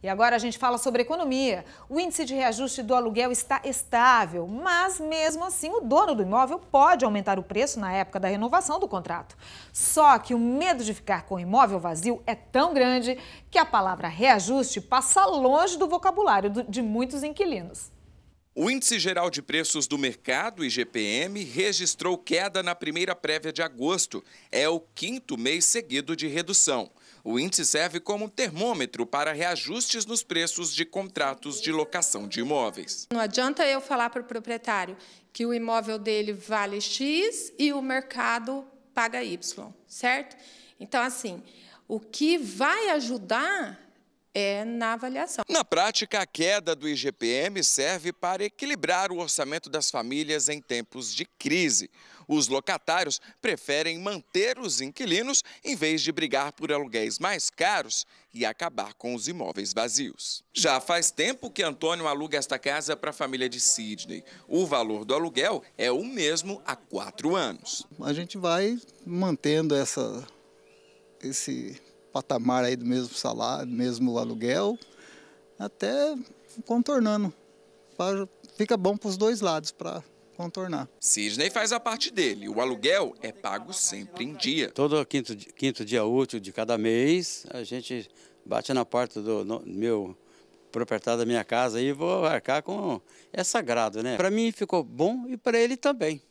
E agora a gente fala sobre economia. O índice de reajuste do aluguel está estável, mas mesmo assim o dono do imóvel pode aumentar o preço na época da renovação do contrato. Só que o medo de ficar com o imóvel vazio é tão grande que a palavra reajuste passa longe do vocabulário de muitos inquilinos. O Índice Geral de Preços do Mercado, IGPM, registrou queda na primeira prévia de agosto. É o quinto mês seguido de redução. O índice serve como termômetro para reajustes nos preços de contratos de locação de imóveis. Não adianta eu falar para o proprietário que o imóvel dele vale X e o mercado paga Y, certo? Então, assim, o que vai ajudar é, na avaliação. Na prática, a queda do IGPM serve para equilibrar o orçamento das famílias em tempos de crise. Os locatários preferem manter os inquilinos em vez de brigar por aluguéis mais caros e acabar com os imóveis vazios. Já faz tempo que Antônio aluga esta casa para a família de Sidney. O valor do aluguel é o mesmo há quatro anos. A gente vai mantendo essa, esse patamar aí do mesmo salário, do mesmo aluguel, até contornando. Fica bom para os dois lados para contornar. Sidney faz a parte dele. O aluguel é pago sempre em dia. Todo quinto, quinto dia útil de cada mês, a gente bate na porta do no, meu proprietário da minha casa e vou arcar com. É sagrado, né? Para mim ficou bom e para ele também.